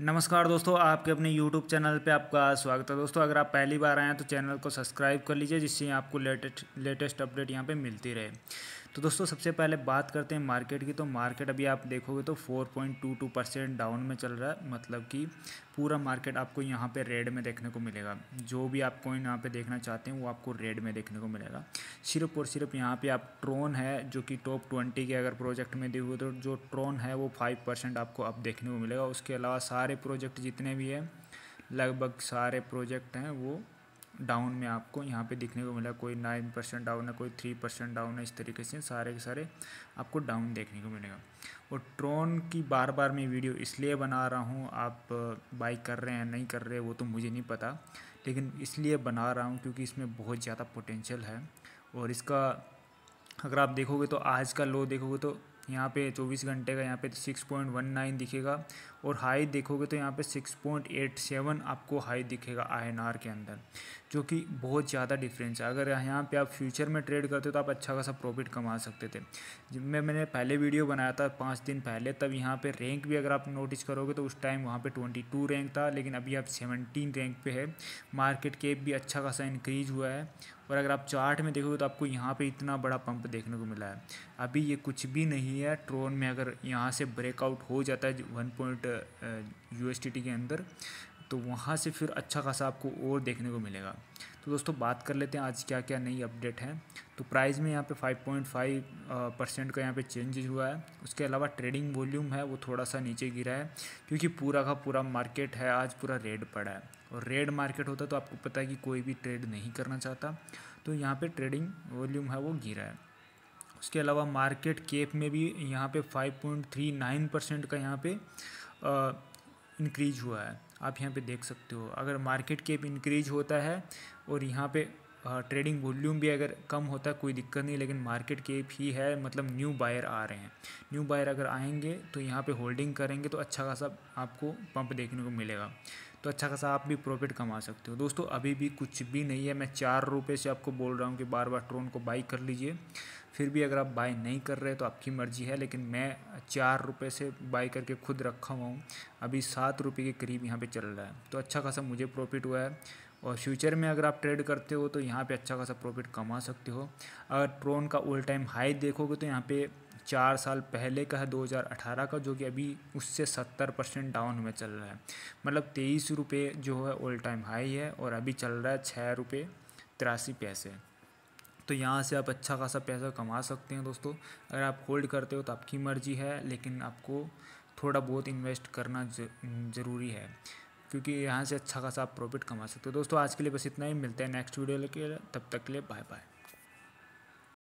नमस्कार दोस्तों आपके अपने यूट्यूब चैनल पे आपका स्वागत है दोस्तों अगर आप पहली बार आए हैं तो चैनल को सब्सक्राइब कर लीजिए जिससे आपको लेटेस्ट लेटेस्ट अपडेट यहाँ पे मिलती रहे तो दोस्तों सबसे पहले बात करते हैं मार्केट की तो मार्केट अभी आप देखोगे तो 4.22 परसेंट डाउन में चल रहा है मतलब कि पूरा मार्केट आपको यहाँ पे रेड में देखने को मिलेगा जो भी आप कोई यहाँ पे देखना चाहते हैं वो आपको रेड में देखने को मिलेगा सिर्फ और सिर्फ यहाँ पे आप ट्रोन है जो कि टॉप ट्वेंटी के अगर प्रोजेक्ट में देखो तो जो ट्रोन है वो फाइव परसेंट आपको अब देखने को मिलेगा उसके अलावा सारे प्रोजेक्ट जितने भी हैं लगभग सारे प्रोजेक्ट हैं वो डाउन में आपको यहाँ पे देखने को मिला कोई नाइन परसेंट डाउन है कोई थ्री परसेंट डाउन है इस तरीके से सारे के सारे आपको डाउन देखने को मिलेगा और ट्रोन की बार बार मैं वीडियो इसलिए बना रहा हूँ आप बाई कर रहे हैं नहीं कर रहे वो तो मुझे नहीं पता लेकिन इसलिए बना रहा हूँ क्योंकि इसमें बहुत ज़्यादा पोटेंशियल है और इसका अगर आप देखोगे तो आज का लो देखोगे तो यहाँ पे चौबीस घंटे का यहाँ पे सिक्स पॉइंट वन नाइन दिखेगा और हाई देखोगे तो यहाँ पे सिक्स पॉइंट एट सेवन आपको हाई दिखेगा आई एन आर के अंदर जो कि बहुत ज़्यादा डिफरेंस है अगर यहाँ पे आप फ्यूचर में ट्रेड करते हो तो आप अच्छा खासा प्रॉफिट कमा सकते थे मैं मैंने पहले वीडियो बनाया था पाँच दिन पहले तब यहाँ पर रैंक भी अगर आप नोटिस करोगे तो उस टाइम वहाँ ट्वेंटी टू रैंक था लेकिन अभी आप सेवनटीन रैंक पे है मार्केट कैप भी अच्छा खासा इंक्रीज हुआ है और अगर आप चार्ट में देखोगे तो आपको यहाँ पे इतना बड़ा पंप देखने को मिला है अभी ये कुछ भी नहीं है ट्रोन में अगर यहाँ से ब्रेकआउट हो जाता है वन पॉइंट यू के अंदर तो वहाँ से फिर अच्छा खासा आपको और देखने को मिलेगा तो दोस्तों बात कर लेते हैं आज क्या क्या नई अपडेट है तो प्राइस में यहाँ पे 5.5 परसेंट का यहाँ पे चेंजेज हुआ है उसके अलावा ट्रेडिंग वॉल्यूम है वो थोड़ा सा नीचे गिरा है क्योंकि पूरा का पूरा मार्केट है आज पूरा रेड पड़ा है और रेड मार्केट होता तो आपको पता है कि कोई भी ट्रेड नहीं करना चाहता तो यहाँ पर ट्रेडिंग वॉल्यूम है वो गिरा है उसके अलावा मार्केट केप में भी यहाँ पर फाइव परसेंट का यहाँ पर इंक्रीज हुआ है आप यहाँ पे देख सकते हो अगर मार्केट कैप इंक्रीज होता है और यहाँ पे ट्रेडिंग वॉल्यूम भी अगर कम होता है कोई दिक्कत नहीं लेकिन मार्केट के ही है मतलब न्यू बायर आ रहे हैं न्यू बायर अगर आएंगे तो यहाँ पे होल्डिंग करेंगे तो अच्छा खासा आपको पंप देखने को मिलेगा तो अच्छा खासा आप भी प्रॉफिट कमा सकते हो दोस्तों अभी भी कुछ भी नहीं है मैं चार रुपये से आपको बोल रहा हूँ कि बार बार ट्रोन को बाई कर लीजिए फिर भी अगर आप बाई नहीं कर रहे तो आपकी मर्ज़ी है लेकिन मैं चार रुपये से बाई करके खुद रखा हुआ हूँ अभी सात रुपये के करीब यहाँ पर चल रहा है तो अच्छा खासा मुझे प्रॉफिट हुआ है और फ्यूचर में अगर आप ट्रेड करते हो तो यहाँ पे अच्छा खासा प्रॉफिट कमा सकते हो अगर ट्रोन का ओल्ड टाइम हाई देखोगे तो यहाँ पे चार साल पहले का है 2018 का जो कि अभी उससे 70 परसेंट डाउन में चल रहा है मतलब तेईस रुपये जो है ओल्ड टाइम हाई है और अभी चल रहा है छः रुपये तिरासी पैसे तो यहाँ से आप अच्छा खासा पैसा कमा सकते हैं दोस्तों अगर आप होल्ड करते हो तो आपकी मर्ज़ी है लेकिन आपको थोड़ा बहुत इन्वेस्ट करना ज़रूरी है क्योंकि यहाँ से अच्छा खासा आप प्रॉफिट कमा सकते हो दोस्तों आज के लिए बस इतना ही मिलते हैं नेक्स्ट वीडियो लेके तब तक के लिए बाय बाय